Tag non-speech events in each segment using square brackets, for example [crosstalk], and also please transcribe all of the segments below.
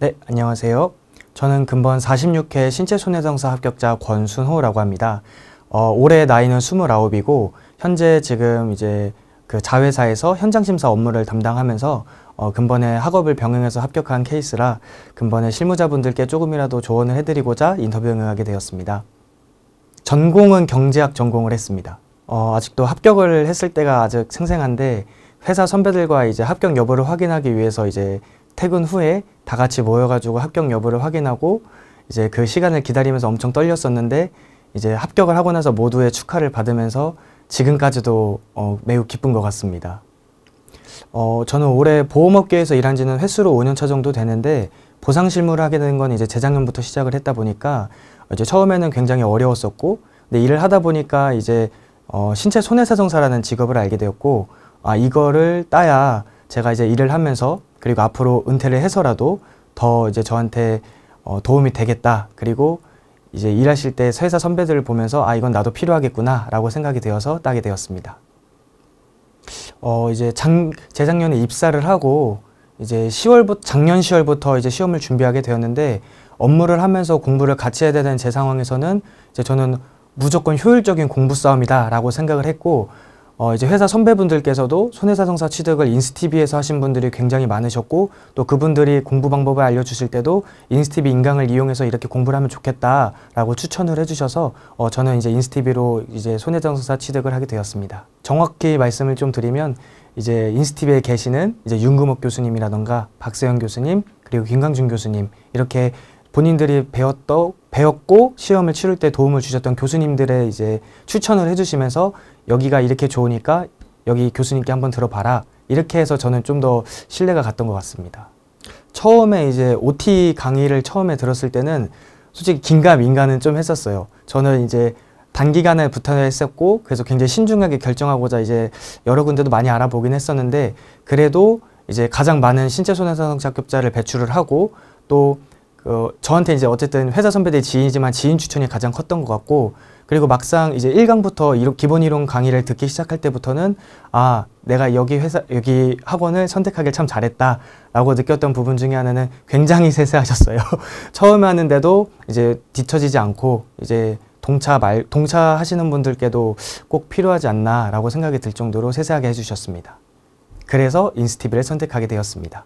네, 안녕하세요. 저는 근본 46회 신체손해정사 합격자 권순호라고 합니다. 어, 올해 나이는 29이고 현재 지금 이제 그 자회사에서 현장심사 업무를 담당하면서 어, 근본에 학업을 병행해서 합격한 케이스라 근본에 실무자분들께 조금이라도 조언을 해드리고자 인터뷰 응하게 되었습니다. 전공은 경제학 전공을 했습니다. 어, 아직도 합격을 했을 때가 아직 생생한데 회사 선배들과 이제 합격 여부를 확인하기 위해서 이제 퇴근 후에 다 같이 모여가지고 합격 여부를 확인하고 이제 그 시간을 기다리면서 엄청 떨렸었는데 이제 합격을 하고 나서 모두의 축하를 받으면서 지금까지도 어, 매우 기쁜 것 같습니다. 어, 저는 올해 보험업계에서 일한 지는 횟수로 5년차 정도 되는데 보상 실무를 하게 된 건 이제 재작년부터 시작을 했다 보니까 이제 처음에는 굉장히 어려웠었고 근데 일을 하다 보니까 이제 어, 신체 손해사정사라는 직업을 알게 되었고 아 이거를 따야 제가 이제 일을 하면서 그리고 앞으로 은퇴를 해서라도 더 이제 저한테 어, 도움이 되겠다. 그리고 이제 일하실 때 회사 선배들을 보면서 아 이건 나도 필요하겠구나라고 생각이 되어서 따게 되었습니다. 어 이제 장, 재작년에 입사를 하고 이제 10월부터 작년 10월부터 이제 시험을 준비하게 되었는데 업무를 하면서 공부를 같이 해야 되는 제 상황에서는 이제 저는 무조건 효율적인 공부 싸움이다라고 생각을 했고 어, 이제 회사 선배분들께서도 손해사정사 취득을 인스티비에서 하신 분들이 굉장히 많으셨고 또 그분들이 공부 방법을 알려주실 때도 인스티비 인강을 이용해서 이렇게 공부를 하면 좋겠다라고 추천을 해주셔서 어, 저는 이제 인스티비로 이제 손해사정사 취득을 하게 되었습니다. 정확히 말씀을 좀 드리면 이제 인스티비에 계시는 이제 윤금옥 교수님이라던가 박세현 교수님 그리고 김강준 교수님 이렇게 본인들이 배웠던 배웠고 시험을 치를 때 도움을 주셨던 교수님들의 이제 추천을 해주시면서 여기가 이렇게 좋으니까 여기 교수님께 한번 들어봐라 이렇게 해서 저는 좀 더 신뢰가 갔던 것 같습니다. 처음에 이제 OT 강의를 처음에 들었을 때는 솔직히 긴가 민가는 좀 했었어요. 저는 이제 단기간에 부탁을 했었고 그래서 굉장히 신중하게 결정하고자 이제 여러 군데도 많이 알아보긴 했었는데 그래도 이제 가장 많은 신체 손해사상 자격자를 배출을 하고 또 어, 저한테 이제 어쨌든 회사 선배들 지인이지만 지인 추천이 가장 컸던 것 같고 그리고 막상 이제 1강부터 이론, 기본 이론 강의를 듣기 시작할 때부터는 아, 내가 여기 회사, 여기 학원을 선택하길 참 잘했다 라고 느꼈던 부분 중에 하나는 굉장히 세세하셨어요. [laughs] 처음 하는데도 이제 뒤처지지 않고 이제 동차 말, 동차 하시는 분들께도 꼭 필요하지 않나라고 생각이 들 정도로 세세하게 해주셨습니다. 그래서 인스티비를 선택하게 되었습니다.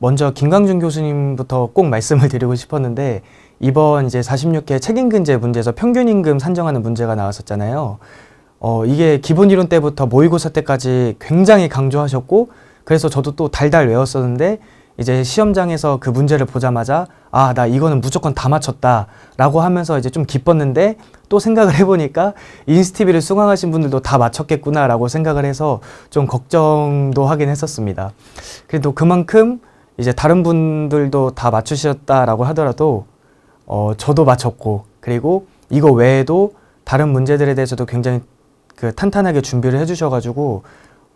먼저 김강준 교수님부터 꼭 말씀을 [laughs] 드리고 싶었는데 이번 이제 46회 책임근제 문제에서 평균임금 산정하는 문제가 나왔었잖아요. 어, 이게 기본 이론 때부터 모의고사 때까지 굉장히 강조하셨고 그래서 저도 또 달달 외웠었는데 이제 시험장에서 그 문제를 보자마자 아, 나 이거는 무조건 다 맞췄다 라고 하면서 이제 좀 기뻤는데 또 생각을 해보니까 인스티비를 수강하신 분들도 다 맞췄겠구나 라고 생각을 해서 좀 걱정도 하긴 했었습니다. 그래도 그만큼 이제 다른 분들도 다 맞추셨다라고 하더라도 어, 저도 맞췄고 그리고 이거 외에도 다른 문제들에 대해서도 굉장히 그 탄탄하게 준비를 해주셔가지고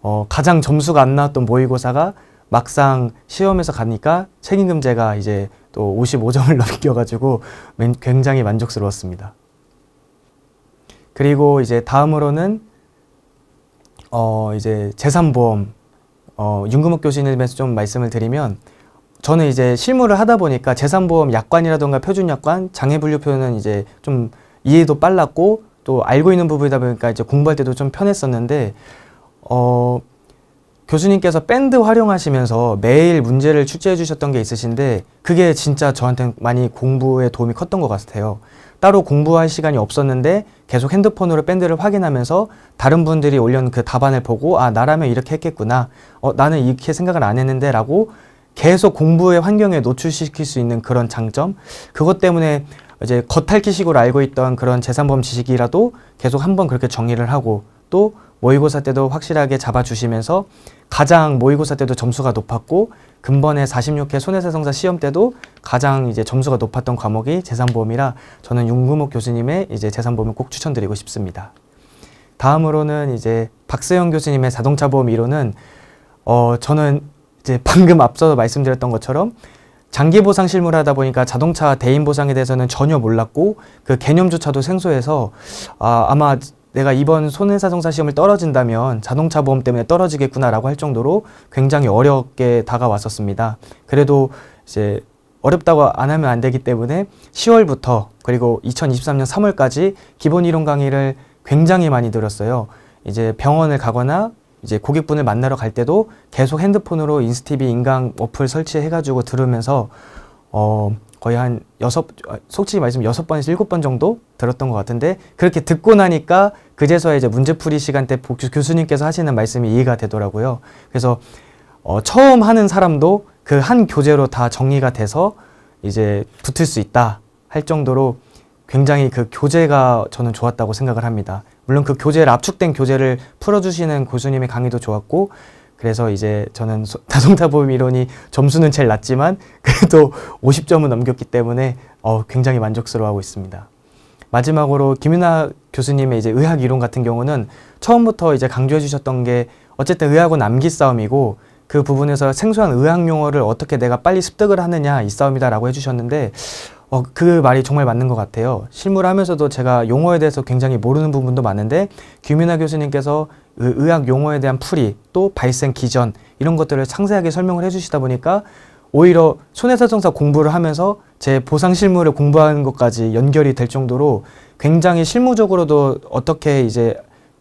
어, 가장 점수가 안 나왔던 모의고사가 막상 시험에서 가니까 책임금제가 이제 또 55점을 [laughs] 넘겨가지고 굉장히 만족스러웠습니다. 그리고 이제 다음으로는 어 이제 재산보험 어, 윤금옥 교수님에서 좀 말씀을 드리면 저는 이제 실무를 하다 보니까 재산보험 약관이라던가 표준약관, 장애분류표는 이제 좀 이해도 빨랐고 또 알고 있는 부분이다 보니까 이제 공부할 때도 좀 편했었는데 어 교수님께서 밴드 활용하시면서 매일 문제를 출제해 주셨던 게 있으신데 그게 진짜 저한테 많이 공부에 도움이 컸던 것 같아요. 따로 공부할 시간이 없었는데 계속 핸드폰으로 밴드를 확인하면서 다른 분들이 올려놓은 그 답안을 보고 아 나라면 이렇게 했겠구나 어 나는 이렇게 생각을 안 했는데 라고 계속 공부의 환경에 노출시킬 수 있는 그런 장점 그것 때문에 이제 겉핥기식으로 알고 있던 그런 재산범 지식이라도 계속 한번 그렇게 정리를 하고 또 모의고사 때도 확실하게 잡아주시면서 가장 모의고사 때도 점수가 높았고 금번에 46회 손해사상사 시험 때도 가장 이제 점수가 높았던 과목이 재산보험이라 저는 윤구목 교수님의 이제 재산보험을 꼭 추천드리고 싶습니다. 다음으로는 이제 박세영 교수님의 자동차 보험 이론은 어 저는 이제 방금 앞서 말씀드렸던 것처럼 장기 보상 실무를 하다 보니까 자동차 대인 보상에 대해서는 전혀 몰랐고 그 개념조차도 생소해서 아, 아마 내가 이번 손해사정사 시험을 떨어진다면 자동차 보험 때문에 떨어지겠구나라고 할 정도로 굉장히 어렵게 다가왔었습니다. 그래도 이제 어렵다고 안 하면 안 되기 때문에 10월부터 그리고 2023년 3월까지 기본 이론 강의를 굉장히 많이 들었어요. 이제 병원을 가거나 이제 고객분을 만나러 갈 때도 계속 핸드폰으로 인스티비 인강 어플 설치해가지고 들으면서 어 거의 한 여섯 아, 솔직히 말씀 여섯 번에서 일곱 번 정도 들었던 것 같은데 그렇게 듣고 나니까 그제서야 이제 문제풀이 시간 때 복주 교수님께서 하시는 말씀이 이해가 되더라고요. 그래서 어, 처음 하는 사람도 그 한 교재로 다 정리가 돼서 이제 붙을 수 있다 할 정도로 굉장히 그 교재가 저는 좋았다고 생각을 합니다. 물론 그 교재를 압축된 교재를 풀어주시는 교수님의 강의도 좋았고 그래서 이제 저는 [laughs] 다송타보험 이론이 점수는 제일 낮지만 그래도 50점은 넘겼기 때문에 어, 굉장히 만족스러워하고 있습니다. 마지막으로 김윤아 교수님의 이제 의학 이론 같은 경우는 처음부터 이제 강조해 주셨던 게 어쨌든 의학은 암기 싸움이고 그 부분에서 생소한 의학 용어를 어떻게 내가 빨리 습득을 하느냐 이 싸움이다라고 해주셨는데 어, 그 말이 정말 맞는 것 같아요. 실무하면서도 를 제가 용어에 대해서 굉장히 모르는 부분도 많은데 규민아 교수님께서 의학 용어에 대한 풀이 또 발생 기전 이런 것들을 상세하게 설명을 해주시다 보니까 오히려 손해사정사 공부를 하면서 제 보상 실무를 공부하는 것까지 연결이 될 정도로 굉장히 실무적으로도 어떻게 이제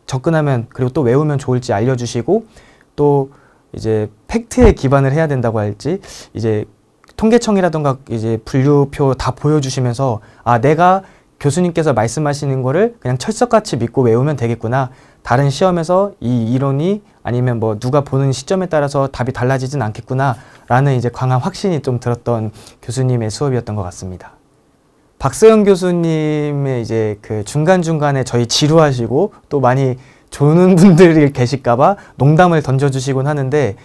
접근하면 그리고 또 외우면 좋을지 알려주시고 또 이제 팩트에 기반을 해야 된다고 할지 이제 통계청이라든가 이제 분류표 다 보여주시면서 아 내가 교수님께서 말씀하시는 거를 그냥 철석같이 믿고 외우면 되겠구나. 다른 시험에서 이 이론이 아니면 뭐 누가 보는 시점에 따라서 답이 달라지진 않겠구나 라는 이제 강한 확신이 좀 들었던 교수님의 수업이었던 것 같습니다. 박서영 교수님의 이제 그 중간중간에 저희 지루하시고 또 많이 조는 [laughs] 분들이 계실까봐 농담을 던져주시곤 하는데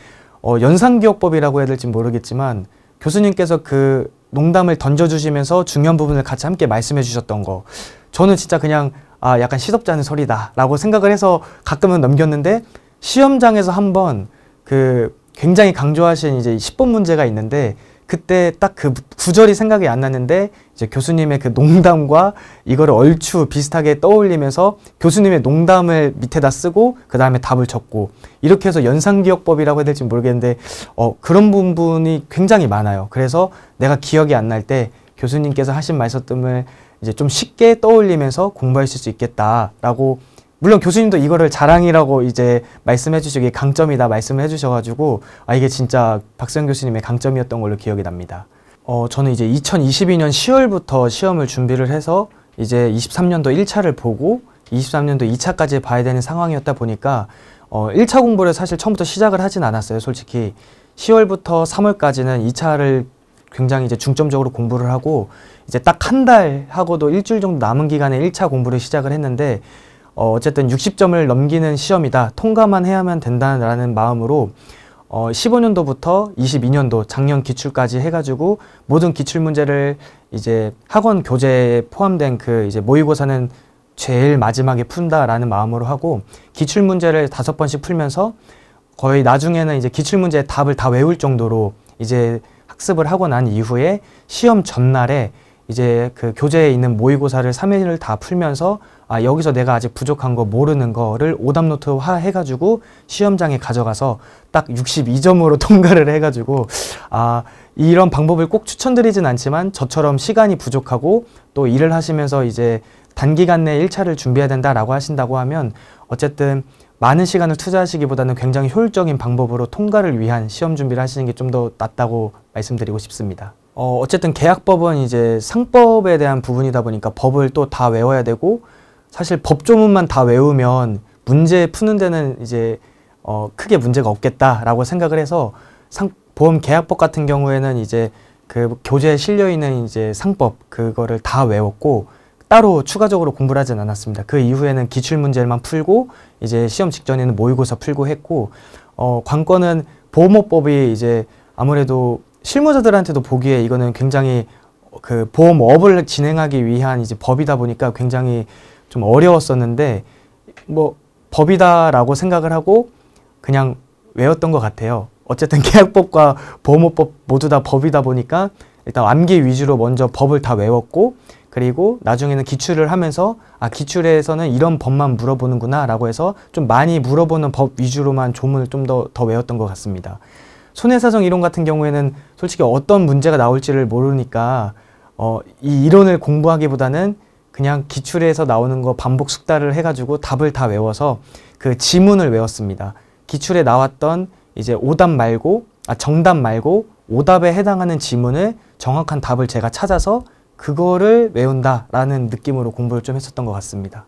어, 연상기억법이라고 해야 될지 모르겠지만 교수님께서 그 농담을 던져주시면서 중요한 부분을 같이 함께 말씀해 주셨던 거 저는 진짜 그냥 아 약간 시덥지 않은 소리다라고 생각을 해서 가끔은 넘겼는데 시험장에서 한번 그 굉장히 강조하신 이제 10번 문제가 있는데 그때 딱 그 구절이 생각이 안 났는데 이제 교수님의 그 농담과 이거를 얼추 비슷하게 떠올리면서 교수님의 농담을 밑에다 쓰고 그 다음에 답을 적고 이렇게 해서 연상기억법이라고 해야 될지 모르겠는데 어, 그런 부분이 굉장히 많아요. 그래서 내가 기억이 안 날 때 교수님께서 하신 말씀을 이제 좀 쉽게 떠올리면서 공부하실 수 있겠다라고 물론 교수님도 이거를 자랑이라고 이제 말씀해 주시기 강점이다 말씀해 주셔가지고 아 이게 진짜 박수 교수님의 강점이었던 걸로 기억이 납니다. 어 저는 이제 2022년 10월부터 시험을 준비를 해서 이제 23년도 1차를 보고 23년도 2차까지 봐야 되는 상황이었다 보니까 어 1차 공부를 사실 처음부터 시작을 하진 않았어요 솔직히 10월부터 3월까지는 2차를 굉장히 이제 중점적으로 공부를 하고 이제 딱 한 달 하고도 일주일 정도 남은 기간에 1차 공부를 시작을 했는데 어, 어쨌든 60점을 넘기는 시험이다. 통과만 해야만 된다는 마음으로 어, 15년도부터 22년도 작년 기출까지 해가지고 모든 기출 문제를 이제 학원 교재에 포함된 그 이제 모의고사는 제일 마지막에 푼다라는 마음으로 하고 기출 문제를 다섯 번씩 풀면서 거의 나중에는 이제 기출 문제 답을 다 외울 정도로 이제 학습을 하고 난 이후에 시험 전날에 이제 그 교재에 있는 모의고사를 3일을 다 풀면서 아, 여기서 내가 아직 부족한 거 모르는 거를 오답노트화 해가지고 시험장에 가져가서 딱 62점으로 [laughs] 통과를 해가지고 아, 이런 방법을 꼭 추천드리진 않지만 저처럼 시간이 부족하고 또 일을 하시면서 이제 단기간 내에 1차를 준비해야 된다라고 하신다고 하면 어쨌든 많은 시간을 투자하시기보다는 굉장히 효율적인 방법으로 통과를 위한 시험 준비를 하시는 게 좀 더 낫다고 말씀드리고 싶습니다. 어, 어쨌든 계약법은 이제 상법에 대한 부분이다 보니까 법을 또 다 외워야 되고 사실 법조문만 다 외우면 문제 푸는 데는 이제 어, 크게 문제가 없겠다라고 생각을 해서 상, 보험 계약법 같은 경우에는 이제 그 교재에 실려 있는 이제 상법 그거를 다 외웠고 따로 추가적으로 공부를 하진 않았습니다. 그 이후에는 기출 문제만 풀고 이제 시험 직전에는 모의고사 풀고 했고 어, 관건은 보험업법이 이제 아무래도 실무자들한테도 보기에 이거는 굉장히 그 보험업을 진행하기 위한 이제 법이다 보니까 굉장히 좀 어려웠었는데 뭐 법이다라고 생각을 하고 그냥 외웠던 것 같아요. 어쨌든 [laughs] 계약법과 보험법 업 모두 다 법이다 보니까 일단 암기 위주로 먼저 법을 다 외웠고 그리고 나중에는 기출을 하면서 아 기출에서는 이런 법만 물어보는구나 라고 해서 좀 많이 물어보는 법 위주로만 조문을 좀 더더 더 외웠던 것 같습니다. 손해사정 이론 같은 경우에는 솔직히 어떤 문제가 나올지를 모르니까 어, 이 이론을 공부하기보다는 그냥 기출에서 나오는 거 반복 숙달을 해가지고 답을 다 외워서 그 지문을 외웠습니다. 기출에 나왔던 이제 오답 말고 아 정답 말고 오답에 해당하는 지문을 정확한 답을 제가 찾아서 그거를 외운다라는 느낌으로 공부를 좀 했었던 것 같습니다.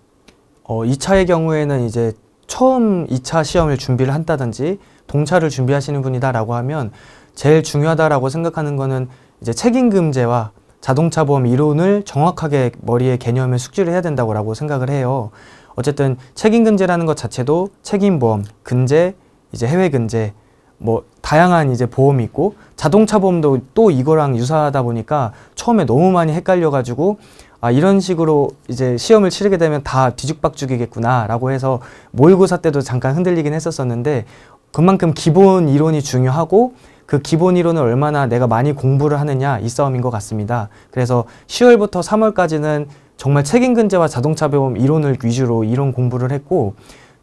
어, 2차의 경우에는 이제 처음 2차 시험을 준비를 한다든지 동차를 준비하시는 분이다라고 하면 제일 중요하다라고 생각하는 거는 이제 책임금제와 자동차 보험 이론을 정확하게 머리에 개념에 숙지를 해야 된다고 생각을 해요. 어쨌든 책임금제라는것 자체도 책임보험, 근제, 이제 해외근제, 뭐 다양한 이제 보험이 있고 자동차 보험도 또 이거랑 유사하다 보니까 처음에 너무 많이 헷갈려가지고 아 이런 식으로 이제 시험을 치르게 되면 다 뒤죽박죽이겠구나라고 해서 모의고사 때도 잠깐 흔들리긴 했었었는데 그만큼 기본 이론이 중요하고 그 기본 이론을 얼마나 내가 많이 공부를 하느냐 이 싸움인 것 같습니다. 그래서 10월부터 3월까지는 정말 책임근제와 자동차 보험 이론을 위주로 이론 공부를 했고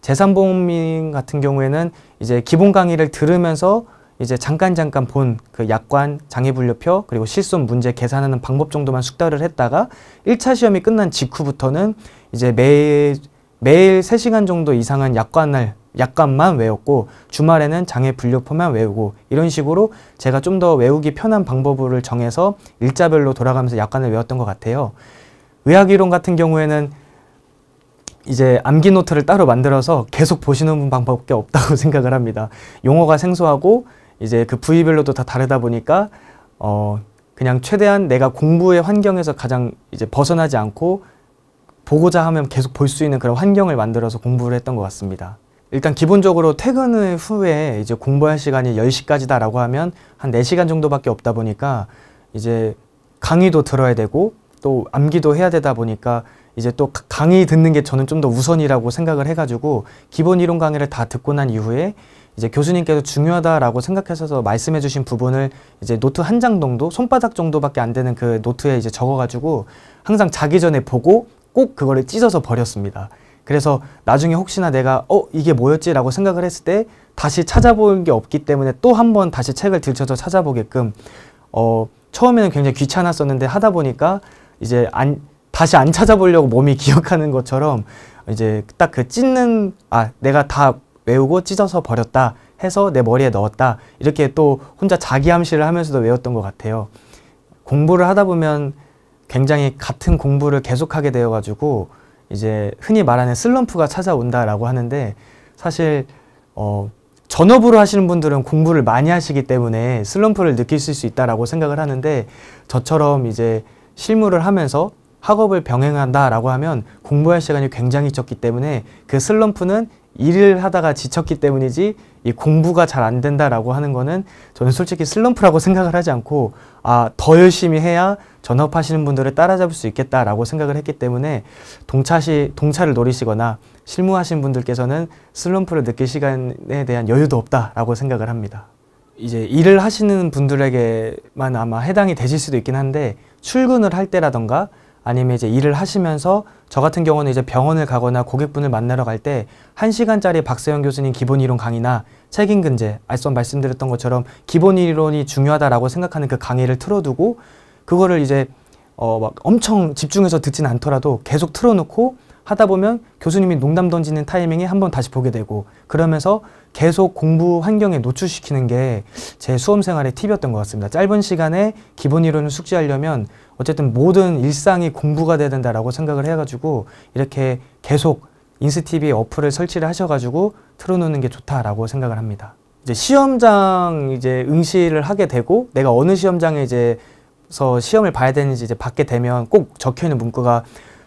재산보험인 같은 경우에는 이제 기본 강의를 들으면서 이제 잠깐 잠깐 본 그 약관, 장애불려표, 그리고 실손 문제 계산하는 방법 정도만 숙달을 했다가 1차 시험이 끝난 직후부터는 이제 매일, 매일 3시간 정도 이상은 약관을 약간만 외웠고 주말에는 장애 분류표만 외우고 이런 식으로 제가 좀 더 외우기 편한 방법을 정해서 일자별로 돌아가면서 약간을 외웠던 것 같아요. 의학이론 같은 경우에는 이제 암기 노트를 따로 만들어서 계속 보시는 방법밖에 없다고 [laughs] 생각을 합니다. 용어가 생소하고 이제 그 부위별로도 다 다르다 보니까 어 그냥 최대한 내가 공부의 환경에서 가장 이제 벗어나지 않고 보고자 하면 계속 볼 수 있는 그런 환경을 만들어서 공부를 했던 것 같습니다. 일단 기본적으로 퇴근 후에 이제 공부할 시간이 10시까지다라고 하면 한 4시간 정도밖에 없다 보니까 이제 강의도 들어야 되고 또 암기도 해야 되다 보니까 이제 또 강의 듣는 게 저는 좀 더 우선이라고 생각을 해가지고 기본 이론 강의를 다 듣고 난 이후에 이제 교수님께서 중요하다라고 생각하셔서 말씀해주신 부분을 이제 노트 한 장 정도 손바닥 정도밖에 안 되는 그 노트에 이제 적어가지고 항상 자기 전에 보고 꼭 그거를 찢어서 버렸습니다. 그래서 나중에 혹시나 내가 어 이게 뭐였지라고 생각을 했을 때 다시 찾아보게 없기 때문에 또 한 번 다시 책을 들춰서 찾아보게끔 어 처음에는 굉장히 귀찮았었는데 하다 보니까 이제 안 다시 안 찾아보려고 몸이 [laughs] 기억하는 것처럼 이제 딱 그 찢는 아 내가 다 외우고 찢어서 버렸다 해서 내 머리에 넣었다 이렇게 또 혼자 자기암시를 하면서도 외웠던 것 같아요. 공부를 하다 보면 굉장히 같은 공부를 계속하게 되어가지고 이제 흔히 말하는 슬럼프가 찾아온다라고 하는데 사실 어, 전업으로 하시는 분들은 공부를 많이 하시기 때문에 슬럼프를 느낄수 있다라고 생각을 하는데 저처럼 이제 실무를 하면서 학업을 병행한다라고 하면 공부할 시간이 굉장히 적기 때문에 그 슬럼프는 일을 하다가 지쳤기 때문이지 이 공부가 잘 안 된다라고 하는 거는 저는 솔직히 슬럼프라고 생각을 하지 않고 아 더 열심히 해야 전업하시는 분들을 따라잡을 수 있겠다라고 생각을 했기 때문에 동차시 동차를 노리시거나 실무하신 분들께서는 슬럼프를 느낄 시간에 대한 여유도 없다라고 생각을 합니다. 이제 일을 하시는 분들에게만 아마 해당이 되실 수도 있긴 한데 출근을 할 때라던가 아니면 이제 일을 하시면서 저 같은 경우는 이제 병원을 가거나 고객분을 만나러 갈 때1시간짜리박세영 교수님 기본 이론 강의나 책임 근제, 앞선 말씀드렸던 것처럼 기본 이론이 중요하다라고 생각하는 그 강의를 틀어두고 그거를 이제 어막 엄청 집중해서 듣진 않더라도 계속 틀어놓고 하다 보면 교수님이 농담 던지는 타이밍에 한 번 다시 보게 되고 그러면서 계속 공부 환경에 노출시키는 게 제 수험 생활의 팁이었던 것 같습니다. 짧은 시간에 기본 이론을 숙지하려면 어쨌든 모든 일상이 공부가 돼야 된다라고 생각을 해가지고 이렇게 계속 인스티비 어플을 설치를 하셔가지고 틀어놓는 게 좋다라고 생각을 합니다. 이제 시험장 이제 응시를 하게 되고 내가 어느 시험장에 이제서 시험을 봐야 되는지 이제 받게 되면 꼭 적혀 있는 문구가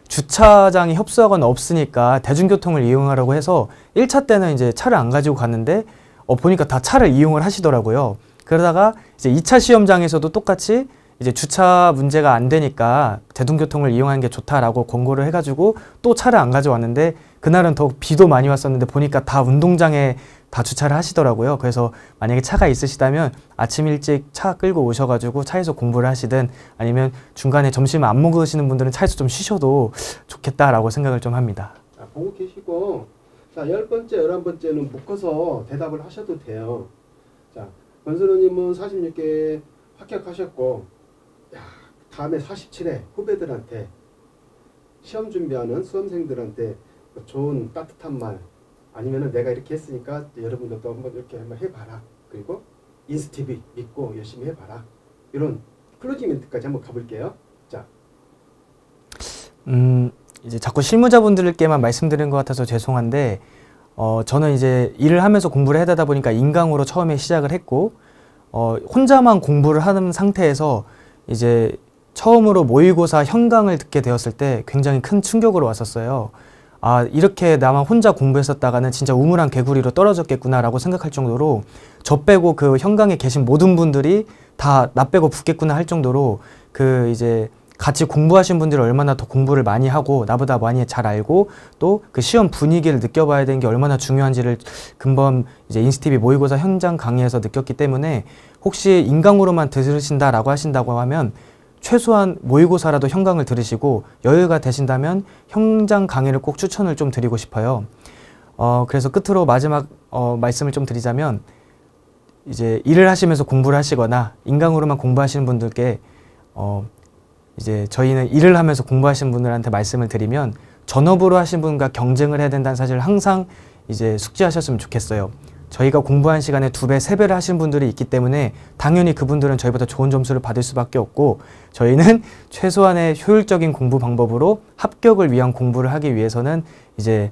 주차장이 협소하거나 없으니까 대중교통을 이용하라고 해서 1차 때는 이제 차를 안 가지고 갔는데 어, 보니까 다 차를 이용을 하시더라고요. 그러다가 이제 2차 시험장에서도 똑같이 이제 주차 문제가 안 되니까 대중교통을 이용하는 게 좋다라고 권고를 해가지고 또 차를 안 가져왔는데 그날은 더 비도 많이 왔었는데 보니까 다 운동장에 다 주차를 하시더라고요. 그래서 만약에 차가 있으시다면 아침 일찍 차 끌고 오셔가지고 차에서 공부를 하시든 아니면 중간에 점심 안 먹으시는 분들은 차에서 좀 쉬셔도 좋겠다라고 생각을 좀 합니다. 자, 보고 계시고 자, 열 번째, 열한 번째는 묶어서 대답을 하셔도 돼요. 자, 권선우님은 46개 합격하셨고 다음에 47회 후배들한테 시험 준비하는 수험생들한테 좋은 따뜻한 말 아니면은 내가 이렇게 했으니까 여러분들도 한번 이렇게 한번 해봐라. 그리고 인스티비 믿고 열심히 해봐라. 이런 클로징 멘트까지 한번 가볼게요. 자. 음, 이제 자꾸 실무자분들께만 말씀드리는 것 같아서 죄송한데 어, 저는 이제 일을 하면서 공부를 해다 보니까 인강으로 처음에 시작을 했고 어, 혼자만 공부를 하는 상태에서 이제 처음으로 모의고사 현강을 듣게 되었을 때 굉장히 큰 충격으로 왔었어요. 아 이렇게 나만 혼자 공부했었다가는 진짜 우물안 개구리로 떨어졌겠구나라고 생각할 정도로 저 빼고 그 현강에 계신 모든 분들이 다 나 빼고 붙겠구나 할 정도로 그 이제 같이 공부하신 분들이 얼마나 더 공부를 많이 하고 나보다 많이 잘 알고 또 그 시험 분위기를 느껴봐야 되는 게 얼마나 중요한지를 금번 이제 인스티비 모의고사 현장 강의에서 느꼈기 때문에 혹시 인강으로만 들으신다라고 하신다고 하면 최소한 모의고사라도 형강을 들으시고 여유가 되신다면 형장 강의를 꼭 추천을 좀 드리고 싶어요. 어, 그래서 끝으로 마지막 어, 말씀을 좀 드리자면 이제 일을 하시면서 공부를 하시거나 인강으로만 공부하시는 분들께 어, 이제 저희는 일을 하면서 공부하시는 분들한테 말씀을 드리면 전업으로 하신 분과 경쟁을 해야 된다는 사실을 항상 이제 숙지하셨으면 좋겠어요. 저희가 공부한 시간에 두 배, 세 배를 하신 분들이 있기 때문에 당연히 그분들은 저희보다 좋은 점수를 받을 수밖에 없고 저희는 [laughs] 최소한의 효율적인 공부 방법으로 합격을 위한 공부를 하기 위해서는 이제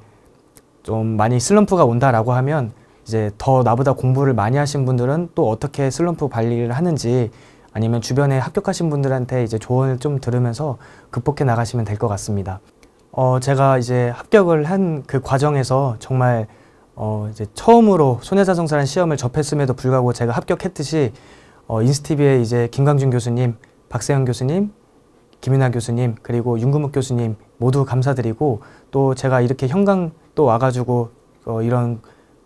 좀 많이 슬럼프가 온다라고 하면 이제 더 나보다 공부를 많이 하신 분들은 또 어떻게 슬럼프 관리를 하는지 아니면 주변에 합격하신 분들한테 이제 조언을 좀 들으면서 극복해 나가시면 될 것 같습니다. 어, 제가 이제 합격을 한 그 과정에서 정말 어, 이제 처음으로 손해사정사라는 시험을 접했음에도 불구하고 제가 합격했듯이 어, 인스티비에 이제 김광준 교수님, 박세현 교수님, 김윤아 교수님, 그리고 윤근욱 교수님 모두 감사드리고 또 제가 이렇게 현강 또 와가지고 어, 이런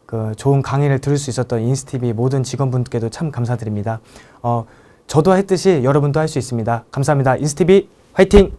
그 좋은 강의를 들을 수 있었던 인스티비 모든 직원분께도 참 감사드립니다. 어, 저도 했듯이 여러분도 할 수 있습니다. 감사합니다. 인스티비 화이팅!